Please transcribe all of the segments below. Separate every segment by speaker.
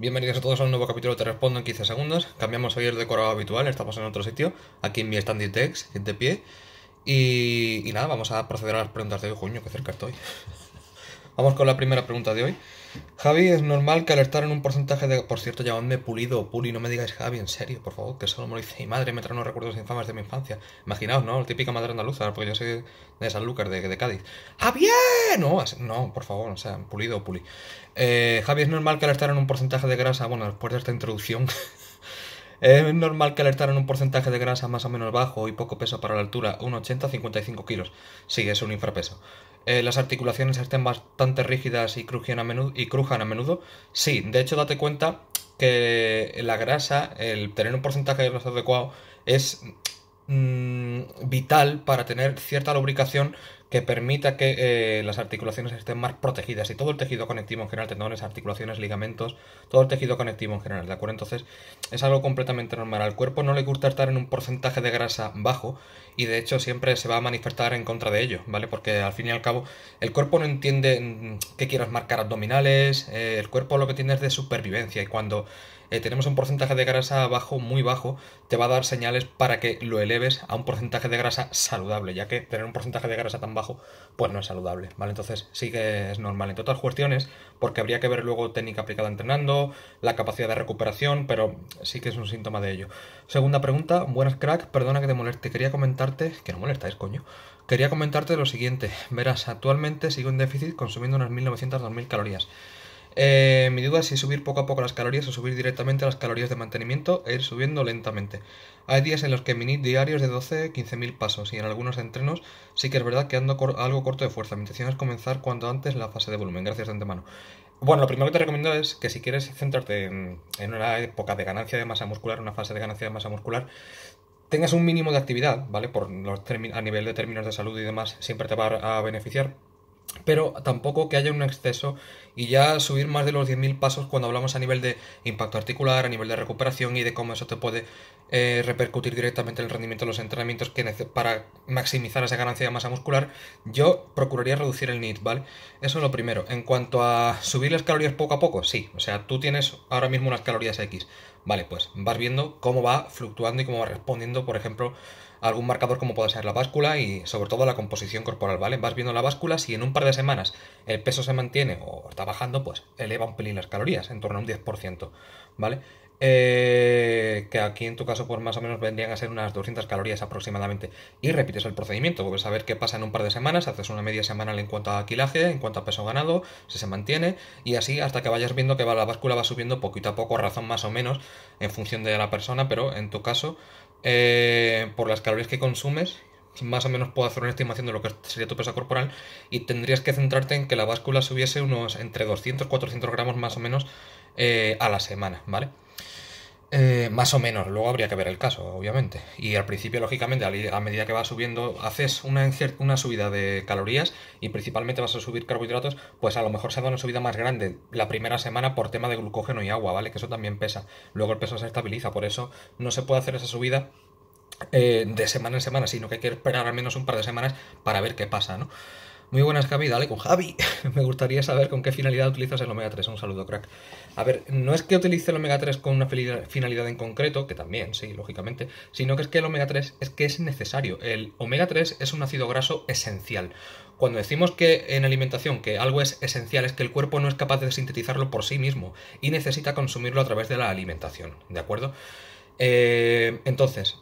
Speaker 1: Bienvenidos a todos a un nuevo capítulo Te Respondo en 15 segundos. Cambiamos hoy el decorado habitual, estamos en otro sitio, aquí en mi stand de pie. Y, nada, vamos a proceder a las preguntas de hoy, junio, que cerca estoy. Vamos con la primera pregunta de hoy. Javi, ¿es normal que alertar en un porcentaje de... Por cierto, llamadme pulido o puli, no me digáis Javi, en serio, por favor, que solo me lo dice mi madre, me trae unos recuerdos infames de mi infancia. Imaginaos, ¿no? La típica madre andaluza, porque yo soy de Sanlúcar, de, de Cádiz. ¡Javier! No, no, por favor, o sea, pulido o puli. Eh, Javi, ¿es normal que alertaran un porcentaje de grasa? Bueno, después de esta introducción... Es normal que alertaran un porcentaje de grasa más o menos bajo y poco peso para la altura, un 80-55 kilos. Sí, es un infrapeso. Eh, las articulaciones estén bastante rígidas y, crujen a menudo, y crujan a menudo, sí, de hecho date cuenta que la grasa, el tener un porcentaje de grasa adecuado, es mm, vital para tener cierta lubricación que permita que eh, las articulaciones estén más protegidas y todo el tejido conectivo en general, tendones, articulaciones, ligamentos, todo el tejido conectivo en general, ¿de acuerdo? Entonces es algo completamente normal. Al cuerpo no le gusta estar en un porcentaje de grasa bajo y de hecho siempre se va a manifestar en contra de ello, ¿vale? Porque al fin y al cabo el cuerpo no entiende mm, que quieras marcar abdominales, eh, el cuerpo lo que tiene es de supervivencia y cuando... Eh, tenemos un porcentaje de grasa bajo, muy bajo, te va a dar señales para que lo eleves a un porcentaje de grasa saludable, ya que tener un porcentaje de grasa tan pues no es saludable, ¿vale? Entonces sí que es normal, entre otras cuestiones, porque habría que ver luego técnica aplicada entrenando, la capacidad de recuperación, pero sí que es un síntoma de ello. Segunda pregunta, buenas crack, perdona que te moleste, quería comentarte, que no molestáis, coño, quería comentarte lo siguiente, verás, actualmente sigo en déficit consumiendo unas 1900-2000 calorías. Eh, mi duda es si subir poco a poco las calorías o subir directamente las calorías de mantenimiento e ir subiendo lentamente. Hay días en los que mini diarios de 12 15 mil pasos y en algunos entrenos sí que es verdad que ando algo corto de fuerza. Mi intención es comenzar cuanto antes la fase de volumen. Gracias de antemano. Bueno, lo primero que te recomiendo es que si quieres centrarte en, una época de ganancia de masa muscular, una fase de ganancia de masa muscular, tengas un mínimo de actividad, ¿vale? Por los a nivel de términos de salud y demás, siempre te va a beneficiar, pero tampoco que haya un exceso y ya subir más de los 10.000 pasos cuando hablamos a nivel de impacto articular, a nivel de recuperación y de cómo eso te puede eh, repercutir directamente en el rendimiento de los entrenamientos que para maximizar esa ganancia de masa muscular, yo procuraría reducir el NIT, ¿vale? Eso es lo primero. En cuanto a subir las calorías poco a poco, sí. O sea, tú tienes ahora mismo unas calorías X. Vale, pues vas viendo cómo va fluctuando y cómo va respondiendo, por ejemplo, algún marcador como puede ser la báscula y sobre todo la composición corporal, ¿vale? Vas viendo la báscula, si en un par de semanas el peso se mantiene o está bajando, pues eleva un pelín las calorías, en torno a un 10%, ¿vale? Eh, que aquí en tu caso pues más o menos vendrían a ser unas 200 calorías aproximadamente y repites el procedimiento, vuelves a ver qué pasa en un par de semanas, haces una media semanal en cuanto a quilaje, en cuanto a peso ganado, si se mantiene y así hasta que vayas viendo que la báscula va subiendo poquito a poco, razón más o menos en función de la persona, pero en tu caso eh, por las calorías que consumes, más o menos puedo hacer una estimación de lo que sería tu peso corporal y tendrías que centrarte en que la báscula subiese unos entre 200 400 gramos más o menos eh, a la semana, ¿vale? Eh, más o menos, luego habría que ver el caso, obviamente. Y al principio, lógicamente, a medida que vas subiendo, haces una, subida de calorías y principalmente vas a subir carbohidratos, pues a lo mejor se da una subida más grande la primera semana por tema de glucógeno y agua, ¿vale? Que eso también pesa. Luego el peso se estabiliza, por eso no se puede hacer esa subida eh, de semana en semana, sino que hay que esperar al menos un par de semanas para ver qué pasa, ¿no? Muy buenas, Javi. Dale con Javi. Me gustaría saber con qué finalidad utilizas el Omega 3. Un saludo, crack. A ver, no es que utilice el Omega 3 con una finalidad en concreto, que también, sí, lógicamente, sino que es que el Omega 3 es que es necesario. El Omega 3 es un ácido graso esencial. Cuando decimos que en alimentación que algo es esencial es que el cuerpo no es capaz de sintetizarlo por sí mismo y necesita consumirlo a través de la alimentación, ¿de acuerdo? Eh, entonces,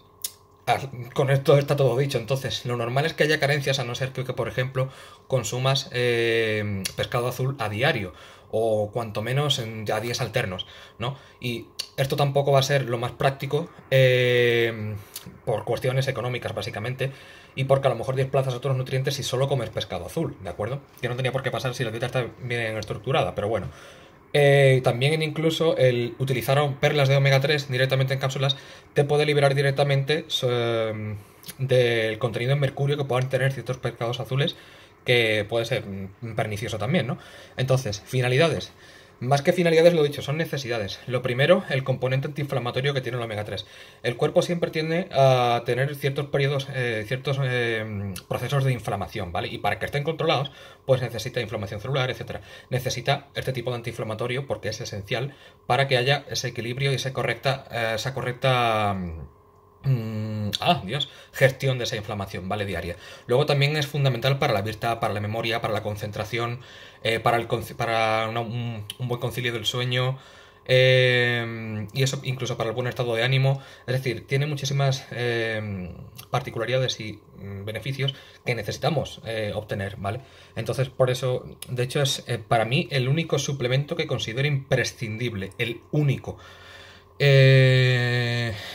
Speaker 1: Ah, con esto está todo dicho. Entonces, lo normal es que haya carencias, a no ser que, por ejemplo, consumas eh, pescado azul a diario o cuanto menos en, a días alternos, ¿no? Y esto tampoco va a ser lo más práctico eh, por cuestiones económicas, básicamente, y porque a lo mejor desplazas otros nutrientes si solo comes pescado azul, ¿de acuerdo? Que no tenía por qué pasar si la dieta está bien estructurada, pero bueno. Eh, también incluso el utilizaron perlas de omega 3 directamente en cápsulas, te puede liberar directamente em, del contenido en mercurio que puedan tener ciertos pescados azules, que puede ser mm, pernicioso también, ¿no? Entonces, finalidades. Más que finalidades, lo he dicho, son necesidades. Lo primero, el componente antiinflamatorio que tiene el omega 3. El cuerpo siempre tiende a tener ciertos periodos, eh, ciertos eh, procesos de inflamación, ¿vale? Y para que estén controlados, pues necesita inflamación celular, etcétera. Necesita este tipo de antiinflamatorio porque es esencial para que haya ese equilibrio y eh, esa correcta, esa mm, correcta Mm, ah, Dios. Gestión de esa inflamación, vale, diaria. Luego también es fundamental para la vista, para la memoria, para la concentración, eh, para, un, buen concilio del sueño. Eh, y eso incluso para el buen estado de ánimo. Es decir, tiene muchísimas eh, particularidades y mm, beneficios que necesitamos obtener, ¿vale? Entonces, por eso, de hecho, es para mí el único suplemento que considero imprescindible, el único.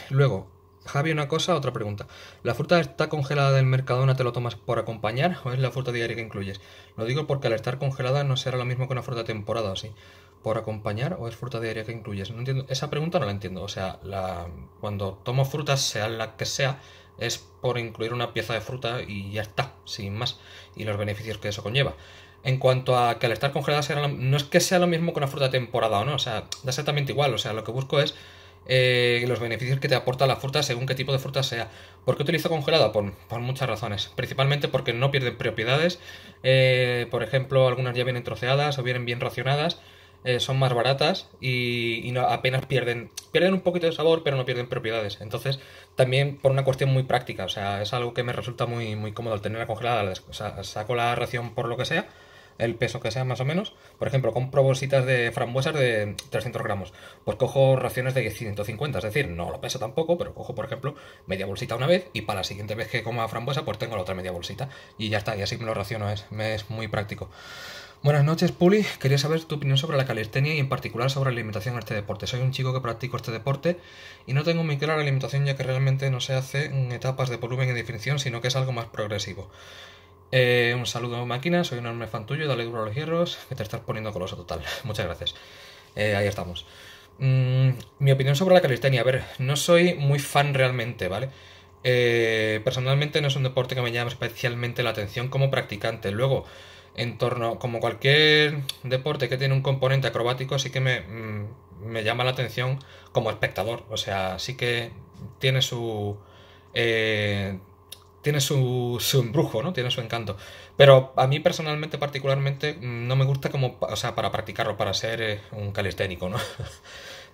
Speaker 1: luego, Javi, una cosa, otra pregunta. ¿La fruta está congelada del Mercadona te lo tomas por acompañar o es la fruta diaria que incluyes? Lo digo porque al estar congelada no será lo mismo que una fruta temporada, así. ¿Por acompañar o es fruta diaria que incluyes? No entiendo. Esa pregunta no la entiendo. O sea, cuando tomo frutas, sea la que sea, es por incluir una pieza de fruta y ya está, sin más. Y los beneficios que eso conlleva. En cuanto a que al estar congelada no es que sea lo mismo que una fruta temporada o no, o sea, da exactamente igual. O sea, lo que busco es eh, los beneficios que te aporta la fruta según qué tipo de fruta sea. ¿Por qué utilizo congelada? Por, muchas razones. Principalmente porque no pierden propiedades. Eh, por ejemplo, algunas ya vienen troceadas o vienen bien racionadas. Eh, son más baratas y, apenas pierden pierden un poquito de sabor pero no pierden propiedades entonces también por una cuestión muy práctica o sea es algo que me resulta muy muy cómodo al tenerla congelada o sea, saco la ración por lo que sea el peso que sea más o menos. Por ejemplo, compro bolsitas de frambuesas de 300 gramos, pues cojo raciones de 150, es decir, no lo peso tampoco, pero cojo, por ejemplo, media bolsita una vez y para la siguiente vez que coma frambuesa, pues tengo la otra media bolsita y ya está, y así me lo raciono, es, muy práctico. Buenas noches, Puli. Quería saber tu opinión sobre la calistenia y en particular sobre la alimentación en este deporte. Soy un chico que practico este deporte y no tengo muy clara la alimentación ya que realmente no se hace en etapas de volumen y definición, sino que es algo más progresivo. Eh, un saludo máquina, soy un enorme fan tuyo, dale duro a los hierros, que te estás poniendo coloso total. Muchas gracias. Eh, ahí estamos. Mm, mi opinión sobre la calistenia, a ver, no soy muy fan realmente, ¿vale? Eh, personalmente no es un deporte que me llame especialmente la atención como practicante. Luego, en torno, como cualquier deporte que tiene un componente acrobático, sí que me, mm, me llama la atención como espectador. O sea, sí que tiene su... Eh, tiene su, su embrujo, ¿no? Tiene su encanto. Pero a mí personalmente, particularmente, mm, no me gusta como, o sea, para practicarlo, para ser eh, un calisténico, ¿no?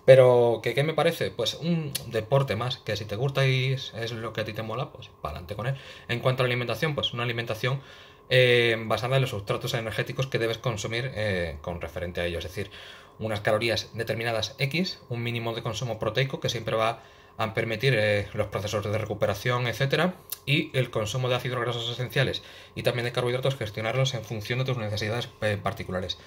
Speaker 1: Pero, ¿qué, me parece? Pues un deporte más, que si te gusta y es lo que a ti te mola, pues para adelante con él. En cuanto a la alimentación, pues una alimentación eh, basada en los sustratos energéticos que debes consumir eh, con referente a ello. Es decir, unas calorías determinadas X, un mínimo de consumo proteico que siempre va han permitir eh, los procesos de recuperación, etcétera, y el consumo de ácidos grasos esenciales y también de carbohidratos gestionarlos en función de tus necesidades eh, particulares.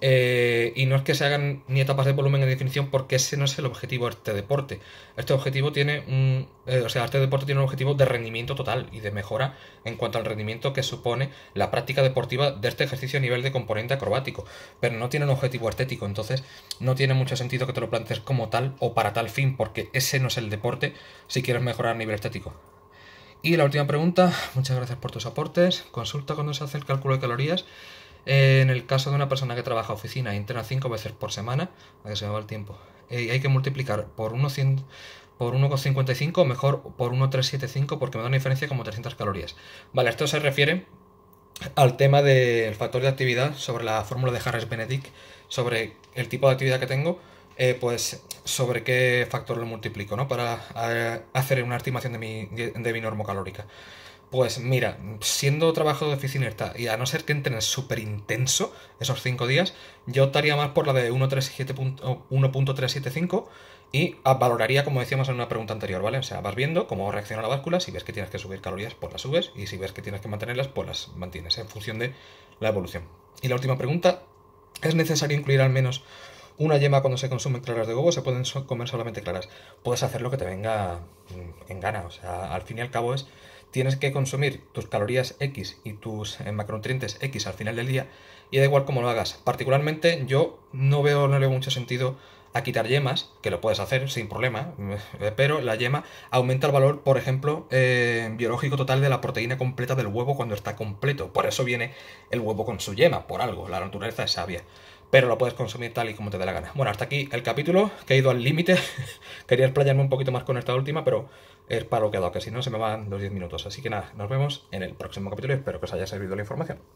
Speaker 1: Eh, y no es que se hagan ni etapas de volumen en definición, porque ese no es el objetivo de este deporte. Este objetivo tiene un. Eh, o sea, este deporte tiene un objetivo de rendimiento total y de mejora en cuanto al rendimiento que supone la práctica deportiva de este ejercicio a nivel de componente acrobático. Pero no tiene un objetivo estético, entonces no tiene mucho sentido que te lo plantees como tal o para tal fin, porque ese no es el deporte si quieres mejorar a nivel estético. Y la última pregunta, muchas gracias por tus aportes. Consulta cuando se hace el cálculo de calorías eh, en el caso de una persona que trabaja oficina e interna cinco veces por semana, que se el tiempo, eh, hay que multiplicar por 1,55 por mejor por 1,375 porque me da una diferencia como 300 calorías. Vale, esto se refiere al tema del factor de actividad sobre la fórmula de Harris-Benedict, sobre el tipo de actividad que tengo, eh, pues sobre qué factor lo multiplico, ¿no? Para hacer una estimación de mi, de mi normocalórica. calórica. Pues mira, siendo trabajo de oficina y a no ser que entrenes súper intenso esos 5 días, yo optaría más por la de 1.375 y valoraría, como decíamos en una pregunta anterior, ¿vale? O sea, vas viendo cómo reacciona la báscula, si ves que tienes que subir calorías, pues las subes, y si ves que tienes que mantenerlas, pues las mantienes ¿eh? en función de la evolución. Y la última pregunta, ¿es necesario incluir al menos una yema cuando se consumen claras de huevo? ¿Se pueden comer solamente claras? Puedes hacer lo que te venga en gana. O sea, al fin y al cabo es, tienes que consumir tus calorías X y tus eh, macronutrientes X al final del día y da igual cómo lo hagas. Particularmente yo no veo, no le veo mucho sentido a quitar yemas, que lo puedes hacer sin problema, eh, pero la yema aumenta el valor, por ejemplo, eh, biológico total de la proteína completa del huevo cuando está completo. Por eso viene el huevo con su yema, por algo, la naturaleza es sabia pero lo puedes consumir tal y como te dé la gana. Bueno, hasta aquí el capítulo, que he ido al límite. Quería explayarme un poquito más con esta última, pero es para lo que ha dado, que si no se me van los 10 minutos. Así que nada, nos vemos en el próximo capítulo y espero que os haya servido la información.